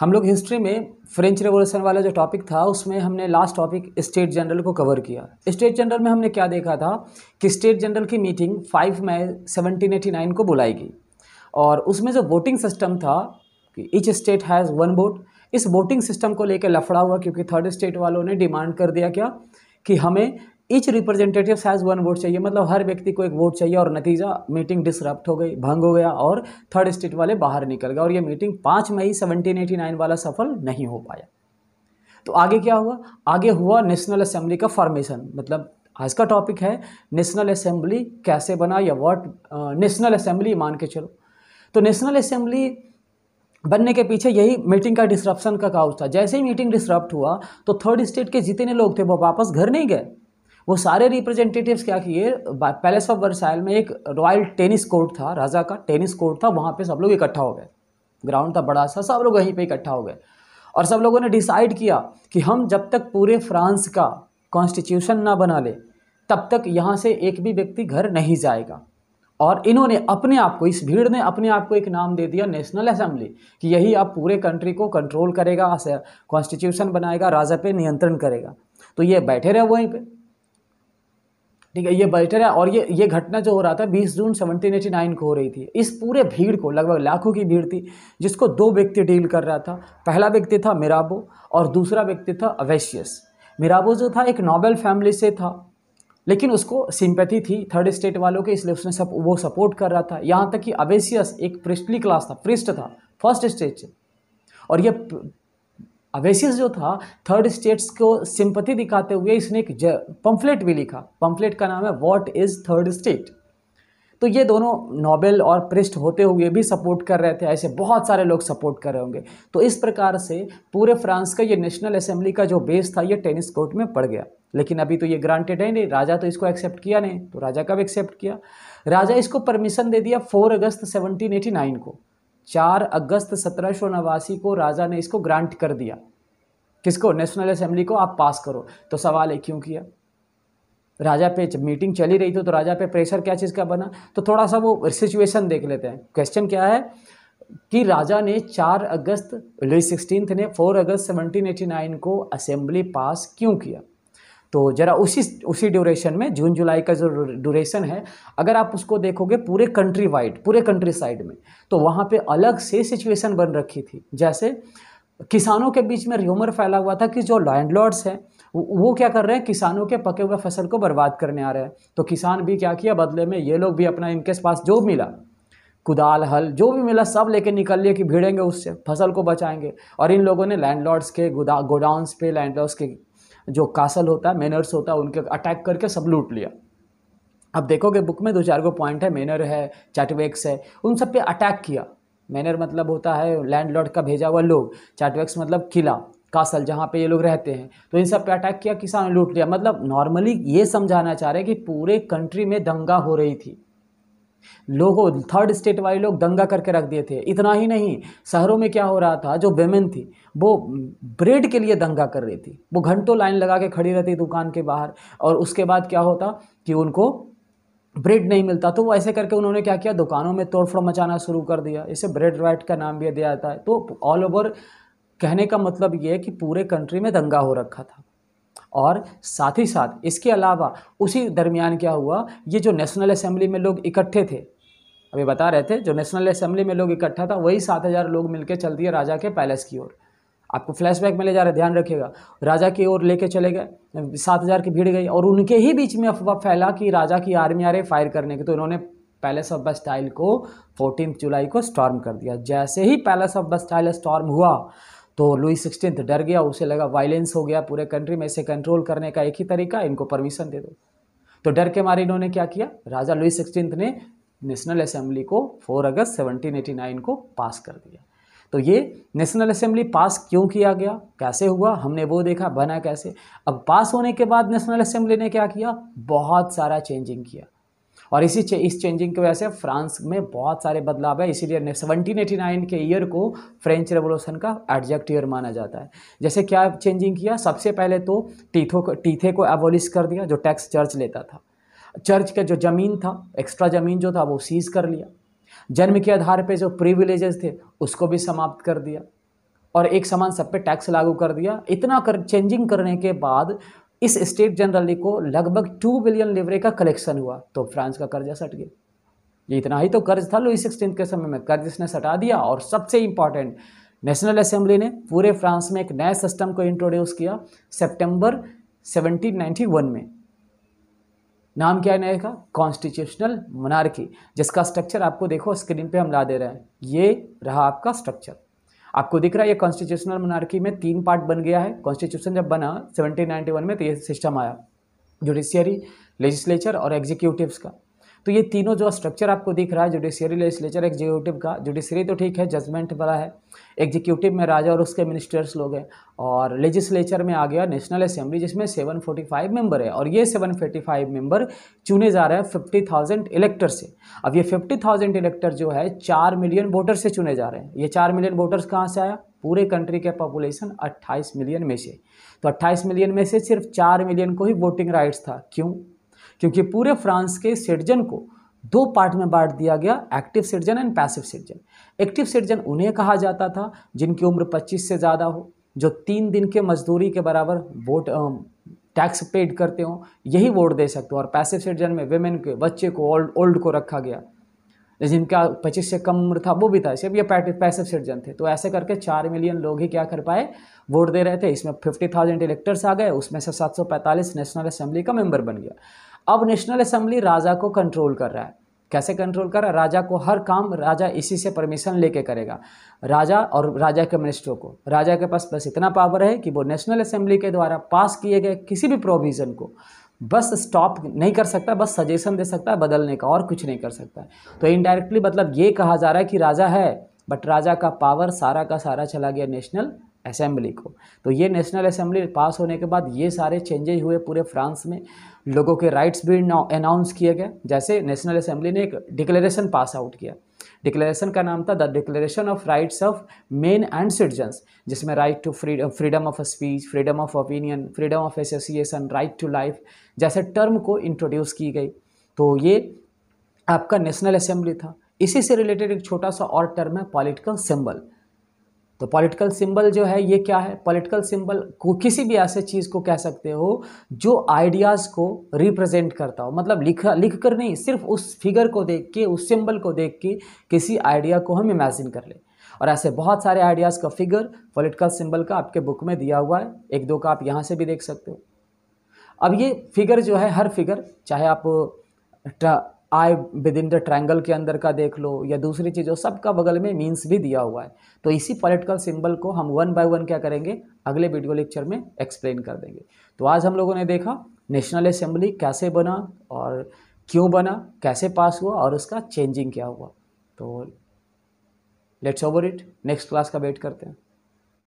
हम लोग हिस्ट्री में फ्रेंच रेवोल्यूशन वाला जो टॉपिक था उसमें हमने लास्ट टॉपिक स्टेट जनरल को कवर किया स्टेट जनरल में हमने क्या देखा था कि स्टेट जनरल की मीटिंग 5 मई 1789 को बुलाई गई और उसमें जो वोटिंग सिस्टम था कि each state has one vote इस वोटिंग सिस्टम को लेकर लफड़ा हुआ क्योंकि थर्ड स्टेट वालों ने डिमांड कर दिया क्या कि हमें each representative has one vote चाहिए मतलब हर व्यक्ति को एक वोट चाहिए और नतीजा मीटिंग डिसरप्ट हो गई भंग हो गया और थर्ड स्टेट वाले बाहर निकल गए और ये मीटिंग पाँच मई सेवनटीन एटी नाइन वाला सफल नहीं हो पाया तो आगे क्या हुआ आगे हुआ नेशनल असेंबली का फॉर्मेशन मतलब आज का टॉपिक है नेशनल असेंबली कैसे बना या वॉट नेशनल असेंबली मान के चलो तो नेशनल असेंबली बनने के पीछे यही मीटिंग का डिसरप्शन का काउज था जैसे ही मीटिंग डिसरप्ट हुआ तो थर्ड स्टेट के जितने लोग थे वो वापस घर नहीं गए वो सारे रिप्रेजेंटेटिव्स क्या किए पैलेस ऑफ वर्सायल में एक रॉयल टेनिस कोर्ट था राजा का टेनिस कोर्ट था वहाँ पे सब लोग इकट्ठा हो गए ग्राउंड था बड़ा सा सब लोग वहीं पे इकट्ठा हो गए और सब लोगों ने डिसाइड किया कि हम जब तक पूरे फ्रांस का कॉन्स्टिट्यूशन ना बना ले तब तक यहाँ से एक भी व्यक्ति घर नहीं जाएगा और इन्होंने अपने आप को इस भीड़ ने अपने आप को एक नाम दे दिया नेशनल असेंबली कि यही आप पूरे कंट्री को कंट्रोल करेगा कॉन्स्टिट्यूशन बनाएगा राजा पे नियंत्रण करेगा तो ये बैठे रहे वहीं पर ठीक है ये बल्टर है और ये ये घटना जो हो रहा था 20 जून 1789 को हो रही थी इस पूरे भीड़ को लगभग लाखों की भीड़ थी जिसको दो व्यक्ति डील कर रहा था पहला व्यक्ति था मिराबो और दूसरा व्यक्ति था अवेशियस मिराबो जो था एक नोबेल फैमिली से था लेकिन उसको सिंपैथी थी थर्ड स्टेट वालों के इसलिए उसने सब वो सपोर्ट कर रहा था यहाँ तक कि अवेशियस एक प्रिस्टली क्लास था प्रिस्ट था फर्स्ट स्टेट से और ये अवेसिस जो था थर्ड स्टेट्स को सिंपति दिखाते हुए इसने एक पम्फलेट भी लिखा पम्फलेट का नाम है वॉट इज़ थर्ड स्टेट तो ये दोनों नोबेल और पृष्ठ होते हुए भी सपोर्ट कर रहे थे ऐसे बहुत सारे लोग सपोर्ट कर रहे होंगे तो इस प्रकार से पूरे फ्रांस का ये नेशनल असेंबली का जो बेस था ये टेनिस कोर्ट में पड़ गया लेकिन अभी तो ये ग्रांटेड है नहीं राजा तो इसको एक्सेप्ट किया नहीं तो राजा कब एक्सेप्ट किया राजा इसको परमिशन दे दिया फोर अगस्त सेवनटीन को चार अगस्त सत्रह को राजा ने इसको ग्रांट कर दिया किसको नेशनल असेंबली को आप पास करो तो सवाल है क्यों किया राजा पे जब मीटिंग चली रही थी तो राजा पे प्रेशर क्या चीज़ का बना तो थोड़ा सा वो सिचुएशन देख लेते हैं क्वेश्चन क्या है कि राजा ने 4 अगस्त लुई सिक्सटीन ने 4 अगस्त 1789 को असेंबली पास क्यों किया तो ज़रा उसी उसी ड्यूरेशन में जून जुलाई का जो ड्यूरेशन है अगर आप उसको देखोगे पूरे कंट्री वाइड पूरे कंट्री साइड में तो वहाँ पे अलग से सिचुएशन बन रखी थी जैसे किसानों के बीच में र्यूमर फैला हुआ था कि जो लैंडलॉर्ड्स हैं वो क्या कर रहे हैं किसानों के पके हुए फसल को बर्बाद करने आ रहे हैं तो किसान भी क्या किया बदले में ये लोग भी अपना इनके पास जो मिला कुदाल हल जो भी मिला सब लेके निकल लिए कि भिड़ेंगे उससे फसल को बचाएंगे और इन लोगों ने लैंडलॉर्ड्स के गोडाउंस पे लैंडलॉर्ड्स के जो कासल होता है मेनर्स होता है उनके अटैक करके सब लूट लिया अब देखोगे बुक में दो चार गो पॉइंट है मेनर है चैटवेक्स है उन सब पे अटैक किया मैनर मतलब होता है लैंडलॉर्ड का भेजा हुआ लोग चैटवेक्स मतलब किला कासल जहाँ पे ये लोग रहते हैं तो इन सब पे अटैक किया किसान लूट लिया मतलब नॉर्मली ये समझाना चाह रहे हैं कि पूरे कंट्री में दंगा हो रही थी लोगों थर्ड स्टेट वाले लोग दंगा करके रख दिए थे इतना ही नहीं शहरों में क्या हो रहा था जो वेमेन थी वो ब्रेड के लिए दंगा कर रही थी वो घंटों लाइन लगा के खड़ी रहती दुकान के बाहर और उसके बाद क्या होता कि उनको ब्रेड नहीं मिलता तो वो ऐसे करके उन्होंने क्या किया दुकानों में तोड़फोड़ मचाना शुरू कर दिया इसे ब्रेड राइट का नाम भी दिया जाता है तो ऑल ओवर कहने का मतलब ये है कि पूरे कंट्री में दंगा हो रखा था और साथ ही साथ इसके अलावा उसी दरमियान क्या हुआ ये जो नेशनल असेंबली में लोग इकट्ठे थे अभी बता रहे थे जो नेशनल असेंबली में लोग इकट्ठा था वही सात हज़ार लोग मिलकर चल दिए राजा के पैलेस की ओर आपको फ्लैशबैक में ले जा रहे ध्यान रखिएगा राजा की ओर लेके चले गए सात हज़ार की भीड़ गई और उनके ही बीच में अफवाह फैला कि राजा की आर्मी आ रही फायर करने की तो इन्होंने पैलेस ऑफ बस्टाइल को फोर्टीन जुलाई को स्टॉर्म कर दिया जैसे ही पैलेस ऑफ बस्टाइल स्टॉर्म हुआ तो लुई सिक्सटीन तो डर गया उसे लगा वायलेंस हो गया पूरे कंट्री में इसे कंट्रोल करने का एक ही तरीका इनको परमिशन दे दो तो डर के मारे इन्होंने क्या किया राजा लुई सिक्सटीन ने नेशनल असेंबली को 4 अगस्त 1789 को पास कर दिया तो ये नेशनल असेंबली पास क्यों किया गया कैसे हुआ हमने वो देखा बना कैसे अब पास होने के बाद नेशनल असेंबली ने क्या किया बहुत सारा चेंजिंग किया और इसी चे, इस चेंजिंग की वजह से फ्रांस में बहुत सारे बदलाव है इसीलिए सेवनटीन एटी नाइन के ईयर को फ्रेंच रेवोल्यूशन का एडजेक्ट ईयर माना जाता है जैसे क्या चेंजिंग किया सबसे पहले तो टीथो को टीथे को एबोलिश कर दिया जो टैक्स चर्च लेता था चर्च का जो ज़मीन था एक्स्ट्रा ज़मीन जो था वो सीज कर लिया जन्म के आधार पे जो प्रिविलेजेस थे उसको भी समाप्त कर दिया और एक समान सब पे टैक्स लागू कर दिया इतना कर चेंजिंग करने के बाद इस स्टेट जनरली को लगभग टू बिलियन लिवरे का कलेक्शन हुआ तो फ्रांस का कर्जा सट गया ये इतना ही तो कर्ज था लुई सिक्सटीन के समय में कर्ज इसने सटा दिया और सबसे इंपॉर्टेंट नेशनल असेंबली ने पूरे फ्रांस में एक नया सिस्टम को इंट्रोड्यूस किया सितंबर सेवनटीन में नाम क्या है नए का कॉन्स्टिट्यूशनल मनारकी जिसका स्ट्रक्चर आपको देखो स्क्रीन पे हम ला दे रहे हैं ये रहा आपका स्ट्रक्चर आपको दिख रहा है ये कॉन्स्टिट्यूशनल मनार्की में तीन पार्ट बन गया है कॉन्स्टिट्यूशन जब बना 1791 में तो ये सिस्टम आया जुडिशियरी लेजिस्लेचर और एग्जीक्यूटिव का तो ये तीनों जो स्ट्रक्चर आपको दिख रहा है जुडिशियरी लेजिस्लेचर एग्जीक्यूटिव का जुडिशियरी तो ठीक है जजमेंट वाला है एग्जीक्यूटिव में राजा और उसके मिनिस्टर्स लोग हैं और लेजिस्लेचर में आ गया नेशनल असेंबली जिसमें 745 मेंबर है और ये 745 मेंबर चुने जा रहे हैं फिफ्टी थाउजेंड इलेक्टर से अब ये फिफ्टी थाउजेंड इलेक्टर जो है चार मिलियन वोटर से चुने जा रहे हैं ये चार मिलियन वोटर्स कहाँ से आया पूरे कंट्री के पॉपुलेशन 28 मिलियन में से तो 28 मिलियन में से सिर्फ चार मिलियन को ही वोटिंग राइट्स था क्यों क्योंकि पूरे फ्रांस के सिटीजन को दो पार्ट में बांट दिया गया active citizen and passive citizen active citizen उन्हें कहा जाता था जिनकी उम्र 25 से ज़्यादा हो जो तीन दिन के मजदूरी के बराबर वोट टैक्स पेड करते हों यही वोट दे सकते हो और पैसिव सिटीजन में वेमेन के बच्चे को ओल्ड ओल्ड को रखा गया जिनका पच्चीस से कम उम्र था वो भी था सिर्फ ये पैसिव सिटीजन थे तो ऐसे करके चार मिलियन लोग ही क्या कर पाए वोट दे रहे थे इसमें फिफ्टी थाउजेंड इलेक्टर्स आ गए उसमें से सात सौ पैंतालीस नेशनल असेंबली का मेंबर बन गया अब नेशनल असेंबली राजा को कंट्रोल कर रहा है कैसे कंट्रोल कर रहा है राजा को हर काम राजा इसी से परमिशन लेके करेगा राजा और राजा के मिनिस्टरों को राजा के पास बस इतना पावर है कि वो नेशनल असेंबली के द्वारा पास किए गए किसी भी प्रोविज़न को बस स्टॉप नहीं कर सकता बस सजेशन दे सकता है बदलने का और कुछ नहीं कर सकता तो इनडायरेक्टली मतलब ये कहा जा रहा है कि राजा है बट राजा का पावर सारा का सारा चला गया नेशनल असेंबली को तो ये नेशनल असेंबली पास होने के बाद ये सारे चेंजेज हुए पूरे फ्रांस में लोगों के राइट्स भी अनाउंस किए गए जैसे नेशनल असेंबली ने एक डिक्लेरेशन पास आउट किया डिक्लेरेशन का नाम था the declaration of rights of men and citizens जिसमें right to freedom freedom of speech freedom of opinion freedom of association right to life जैसे टर्म को इंट्रोड्यूस की गई तो ये आपका नेशनल असेंबली था इसी से रिलेटेड एक छोटा सा और टर्म है पॉलिटिकल सिंबल तो पॉलिटिकल सिंबल जो है ये क्या है पॉलिटिकल सिंबल को किसी भी ऐसे चीज़ को कह सकते हो जो आइडियाज़ को रिप्रेजेंट करता हो मतलब लिखा लिख कर नहीं सिर्फ उस फिगर को देख के उस सिंबल को देख के किसी आइडिया को हम इमेजिन कर लें और ऐसे बहुत सारे आइडियाज़ का फिगर पॉलिटिकल सिंबल का आपके बुक में दिया हुआ है एक दो का आप यहाँ से भी देख सकते हो अब ये फिगर जो है हर फिगर चाहे आप आय विद इन द ट्रैंगल के अंदर का देख लो या दूसरी चीज़ों सबका बगल में मीन्स भी दिया हुआ है तो इसी पॉलिटिकल सिंबल को हम वन बाय वन क्या करेंगे अगले वीडियो लेक्चर में एक्सप्लेन कर देंगे तो आज हम लोगों ने देखा नेशनल असेंबली कैसे बना और क्यों बना कैसे पास हुआ और उसका चेंजिंग क्या हुआ तो let's over it next class का वेट करते हैं